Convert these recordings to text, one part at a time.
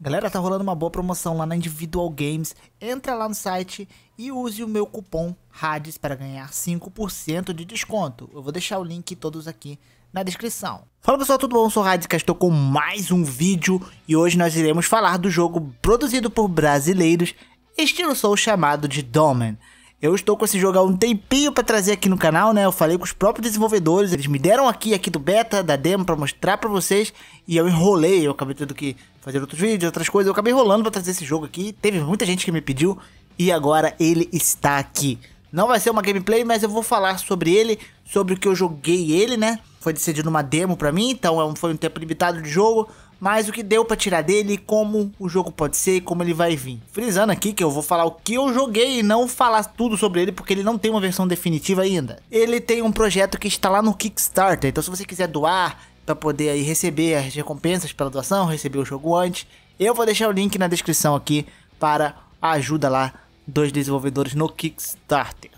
Galera, tá rolando uma boa promoção lá na Individual Games. Entra lá no site e use o meu cupom RADES para ganhar 5% de desconto. Eu vou deixar o link todos aqui na descrição. Fala pessoal, tudo bom? Eu sou o Rades, estou com mais um vídeo e hoje nós iremos falar do jogo produzido por brasileiros, estilo Soul chamado de Domen. Eu estou com esse jogo há um tempinho para trazer aqui no canal, né? Eu falei com os próprios desenvolvedores, eles me deram aqui aqui do beta, da demo para mostrar para vocês e eu enrolei, eu acabei tendo que fazer outros vídeos, outras coisas. Eu acabei rolando pra trazer esse jogo aqui. Teve muita gente que me pediu e agora ele está aqui. Não vai ser uma gameplay, mas eu vou falar sobre ele, sobre o que eu joguei ele, né? Foi decidido uma demo pra mim, então é foi um tempo limitado de jogo. Mas o que deu pra tirar dele, como o jogo pode ser e como ele vai vir. Frisando aqui que eu vou falar o que eu joguei e não falar tudo sobre ele, porque ele não tem uma versão definitiva ainda. Ele tem um projeto que está lá no Kickstarter, então se você quiser doar, para poder aí receber as recompensas pela doação, receber o jogo antes. Eu vou deixar o link na descrição aqui para a ajuda lá dos desenvolvedores no Kickstarter.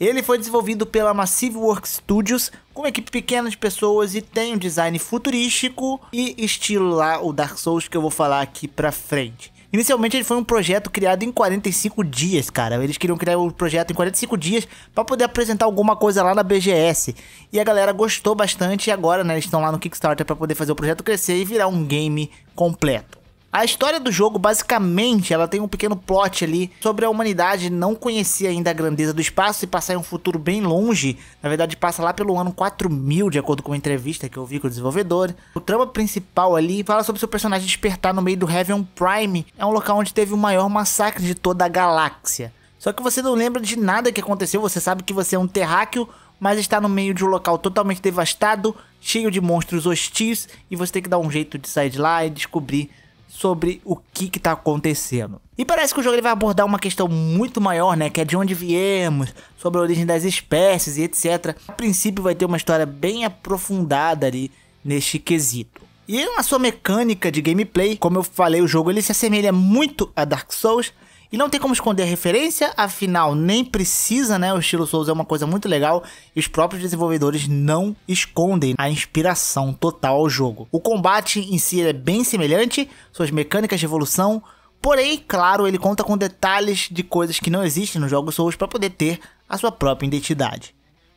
Ele foi desenvolvido pela Massive Work Studios, com uma equipe pequena de pessoas e tem um design futurístico e estilo lá o Dark Souls que eu vou falar aqui pra frente. Inicialmente ele foi um projeto criado em 45 dias, cara. Eles queriam criar o um projeto em 45 dias para poder apresentar alguma coisa lá na BGS. E a galera gostou bastante e agora, né, eles estão lá no Kickstarter para poder fazer o projeto crescer e virar um game completo. A história do jogo, basicamente, ela tem um pequeno plot ali sobre a humanidade não conhecer ainda a grandeza do espaço e passar em um futuro bem longe. Na verdade, passa lá pelo ano 4000, de acordo com uma entrevista que eu vi com o desenvolvedor. O trama principal ali fala sobre seu personagem despertar no meio do Heaven Prime. É um local onde teve o maior massacre de toda a galáxia. Só que você não lembra de nada que aconteceu, você sabe que você é um terráqueo, mas está no meio de um local totalmente devastado, cheio de monstros hostis, e você tem que dar um jeito de sair de lá e descobrir sobre o que que tá acontecendo. E parece que o jogo ele vai abordar uma questão muito maior, né, que é de onde viemos, sobre a origem das espécies e etc. A princípio vai ter uma história bem aprofundada ali neste quesito. E na é sua mecânica de gameplay, como eu falei, o jogo ele se assemelha muito a Dark Souls, e não tem como esconder a referência, afinal, nem precisa, né? O estilo Souls é uma coisa muito legal e os próprios desenvolvedores não escondem a inspiração total ao jogo. O combate em si é bem semelhante, suas mecânicas de evolução, porém, claro, ele conta com detalhes de coisas que não existem nos jogos Souls para poder ter a sua própria identidade.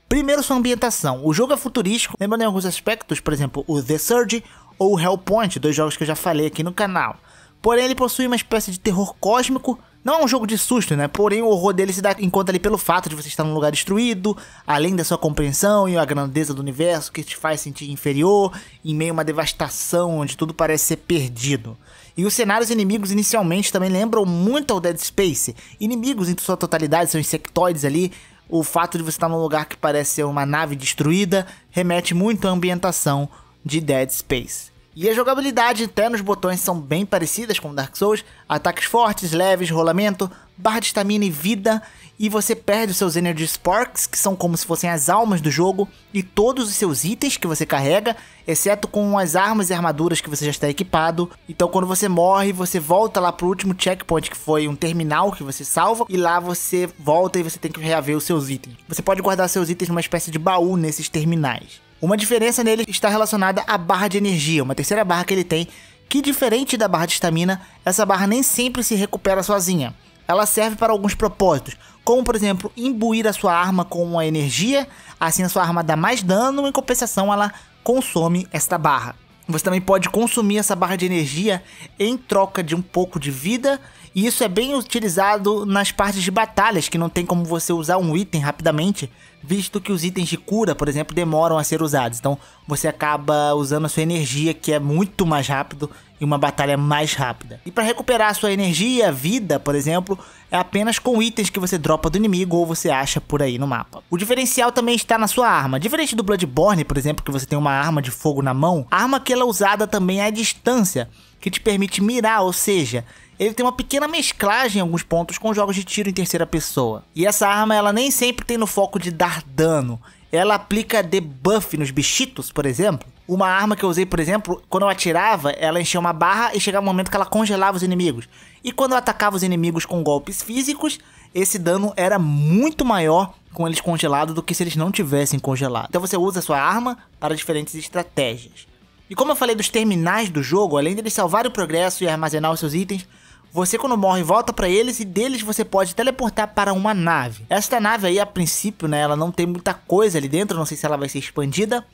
Primeiro, sua ambientação. O jogo é futurístico, lembrando em alguns aspectos, por exemplo, o The Surge ou o Hellpoint, dois jogos que eu já falei aqui no canal. Porém, ele possui uma espécie de terror cósmico não é um jogo de susto, né? Porém, o horror dele se dá em conta ali pelo fato de você estar num lugar destruído, além da sua compreensão e a grandeza do universo que te faz sentir inferior, em meio a uma devastação onde tudo parece ser perdido. E os cenários inimigos inicialmente também lembram muito ao Dead Space. Inimigos em sua totalidade são insectoides ali. O fato de você estar num lugar que parece ser uma nave destruída remete muito à ambientação de Dead Space. E a jogabilidade até nos botões são bem parecidas com Dark Souls, ataques fortes, leves, rolamento, barra de estamina e vida, e você perde os seus Energy Sparks, que são como se fossem as almas do jogo, e todos os seus itens que você carrega, exceto com as armas e armaduras que você já está equipado. Então quando você morre, você volta lá pro último checkpoint, que foi um terminal que você salva, e lá você volta e você tem que reaver os seus itens. Você pode guardar seus itens numa espécie de baú nesses terminais. Uma diferença nele está relacionada à barra de energia, uma terceira barra que ele tem, que diferente da barra de estamina, essa barra nem sempre se recupera sozinha. Ela serve para alguns propósitos, como por exemplo, imbuir a sua arma com uma energia, assim a sua arma dá mais dano, em compensação ela consome esta barra. Você também pode consumir essa barra de energia em troca de um pouco de vida e isso é bem utilizado nas partes de batalhas, que não tem como você usar um item rapidamente, visto que os itens de cura, por exemplo, demoram a ser usados. Então você acaba usando a sua energia, que é muito mais rápido, em uma batalha mais rápida. E para recuperar a sua energia, vida, por exemplo, é apenas com itens que você dropa do inimigo ou você acha por aí no mapa. O diferencial também está na sua arma. Diferente do Bloodborne, por exemplo, que você tem uma arma de fogo na mão, a arma que ela é usada também é a distância, que te permite mirar, ou seja, ele tem uma pequena mesclagem em alguns pontos com jogos de tiro em terceira pessoa. E essa arma ela nem sempre tem no foco de dar dano. Ela aplica debuff nos bichitos, por exemplo. Uma arma que eu usei, por exemplo, quando eu atirava, ela enchia uma barra e chegava um momento que ela congelava os inimigos. E quando eu atacava os inimigos com golpes físicos, esse dano era muito maior com eles congelados do que se eles não tivessem congelado. Então você usa sua arma para diferentes estratégias. E como eu falei dos terminais do jogo, além de salvar o progresso e armazenar os seus itens, você quando morre volta para eles e deles você pode teleportar para uma nave. Esta nave aí a princípio, né, ela não tem muita coisa ali dentro, não sei se ela vai ser expandida,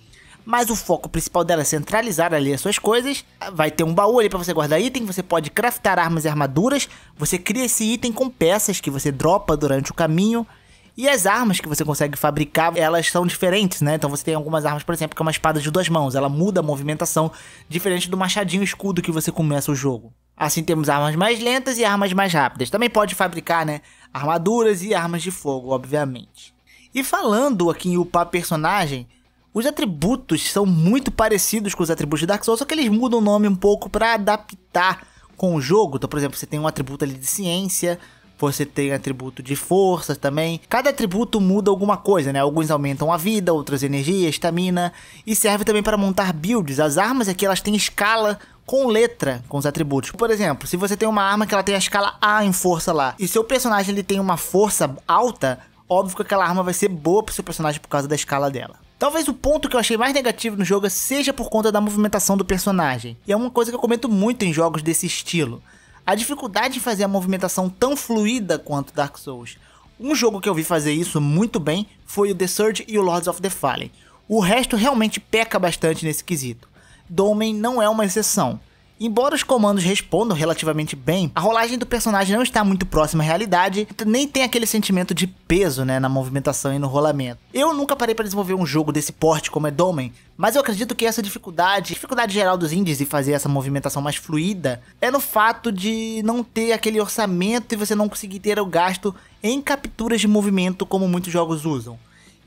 mas o foco principal dela é centralizar ali as suas coisas. Vai ter um baú ali para você guardar item, você pode craftar armas e armaduras, você cria esse item com peças que você dropa durante o caminho. E as armas que você consegue fabricar, elas são diferentes, né? Então você tem algumas armas, por exemplo, que é uma espada de duas mãos, ela muda a movimentação, diferente do machadinho escudo que você começa o jogo. Assim temos armas mais lentas e armas mais rápidas. Também pode fabricar, né, armaduras e armas de fogo, obviamente. E falando aqui em upar personagem, os atributos são muito parecidos com os atributos de Dark Souls, só que eles mudam o nome um pouco para adaptar com o jogo. Então, por exemplo, você tem um atributo ali de ciência, você tem atributo de força também. Cada atributo muda alguma coisa, né? Alguns aumentam a vida, outros energia, estamina. E serve também para montar builds. As armas aqui elas têm escala com letra com os atributos. Por exemplo, se você tem uma arma que ela tem a escala A em força lá, e seu personagem ele tem uma força alta, óbvio que aquela arma vai ser boa pro seu personagem por causa da escala dela. Talvez o ponto que eu achei mais negativo no jogo seja por conta da movimentação do personagem. E é uma coisa que eu comento muito em jogos desse estilo. A dificuldade de fazer a movimentação tão fluida quanto Dark Souls. Um jogo que eu vi fazer isso muito bem foi o The Surge e o Lords of the Fallen. O resto realmente peca bastante nesse quesito. Domain não é uma exceção. Embora os comandos respondam relativamente bem, a rolagem do personagem não está muito próxima à realidade, então nem tem aquele sentimento de peso né, na movimentação e no rolamento. Eu nunca parei para desenvolver um jogo desse porte como é Domain, mas eu acredito que essa dificuldade, dificuldade geral dos indies em fazer essa movimentação mais fluida, é no fato de não ter aquele orçamento e você não conseguir ter o gasto em capturas de movimento como muitos jogos usam.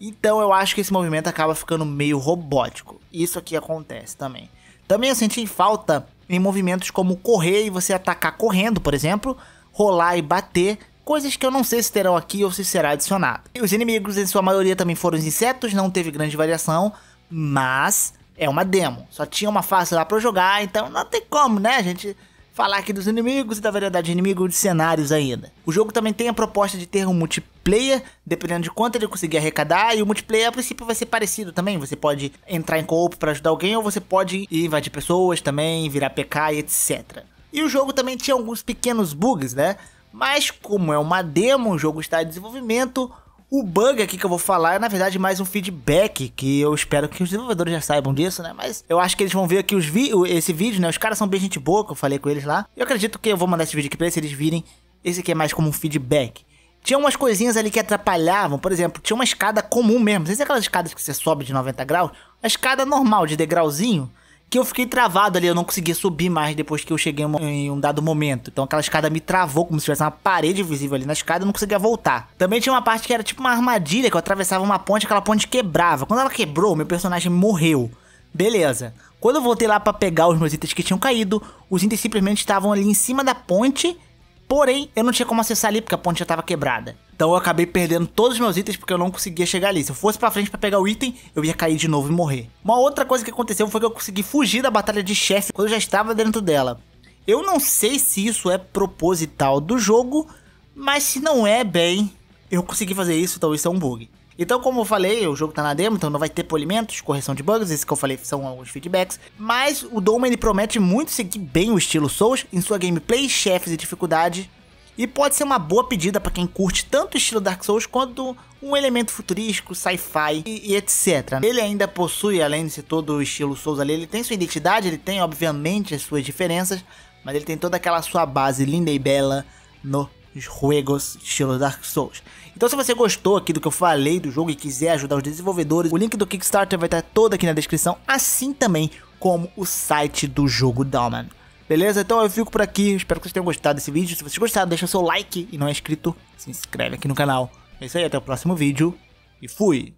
Então eu acho que esse movimento acaba ficando meio robótico. Isso aqui acontece também. Também eu senti falta em movimentos como correr e você atacar correndo, por exemplo, rolar e bater, coisas que eu não sei se terão aqui ou se será adicionado. E os inimigos em sua maioria também foram os insetos, não teve grande variação, mas é uma demo. Só tinha uma fase lá para jogar, então não tem como, né, gente? falar aqui dos inimigos e da variedade de inimigos e de cenários ainda. O jogo também tem a proposta de ter um multiplayer, dependendo de quanto ele conseguir arrecadar, e o multiplayer a princípio vai ser parecido também, você pode entrar em corpo para ajudar alguém ou você pode invadir pessoas também, virar PK e etc. E o jogo também tinha alguns pequenos bugs, né? Mas como é uma demo, o jogo está em desenvolvimento, o bug aqui que eu vou falar é, na verdade, mais um feedback que eu espero que os desenvolvedores já saibam disso, né? Mas eu acho que eles vão ver aqui os vi esse vídeo, né? Os caras são bem gente boa, que eu falei com eles lá. Eu acredito que eu vou mandar esse vídeo aqui pra eles, se eles virem. Esse aqui é mais como um feedback. Tinha umas coisinhas ali que atrapalhavam, por exemplo, tinha uma escada comum mesmo. Vocês é aquelas escadas que você sobe de 90 graus? A escada normal, de degrauzinho, que eu fiquei travado ali, eu não conseguia subir mais depois que eu cheguei em um dado momento. Então aquela escada me travou como se tivesse uma parede visível ali na escada, eu não conseguia voltar. Também tinha uma parte que era tipo uma armadilha, que eu atravessava uma ponte, aquela ponte quebrava. Quando ela quebrou, meu personagem morreu. Beleza. Quando eu voltei lá para pegar os meus itens que tinham caído, os itens simplesmente estavam ali em cima da ponte, porém eu não tinha como acessar ali porque a ponte já estava quebrada. Então eu acabei perdendo todos os meus itens porque eu não conseguia chegar ali. Se eu fosse pra frente pra pegar o item, eu ia cair de novo e morrer. Uma outra coisa que aconteceu foi que eu consegui fugir da batalha de chefe quando eu já estava dentro dela. Eu não sei se isso é proposital do jogo, mas se não é bem, eu consegui fazer isso, então isso é um bug. Então, como eu falei, o jogo tá na demo, então não vai ter polimentos, correção de bugs, isso que eu falei são alguns feedbacks. Mas o Dome promete muito seguir bem o estilo Souls em sua gameplay, chefes e dificuldade, e pode ser uma boa pedida para quem curte tanto o estilo Dark Souls quanto um elemento futurístico, sci-fi e, e, etc. Ele ainda possui, além de todo o estilo Souls ali, ele tem sua identidade, ele tem obviamente as suas diferenças, mas ele tem toda aquela sua base linda e bela no juegos estilo Dark Souls. Então se você gostou aqui do que eu falei do jogo e quiser ajudar os desenvolvedores, o link do Kickstarter vai estar todo aqui na descrição, assim também como o site do jogo Dalman. Beleza? Então eu fico por aqui. Espero que vocês tenham gostado desse vídeo. Se vocês gostaram, deixa seu like e não é inscrito, se inscreve aqui no canal. É isso aí, até o próximo vídeo e fui!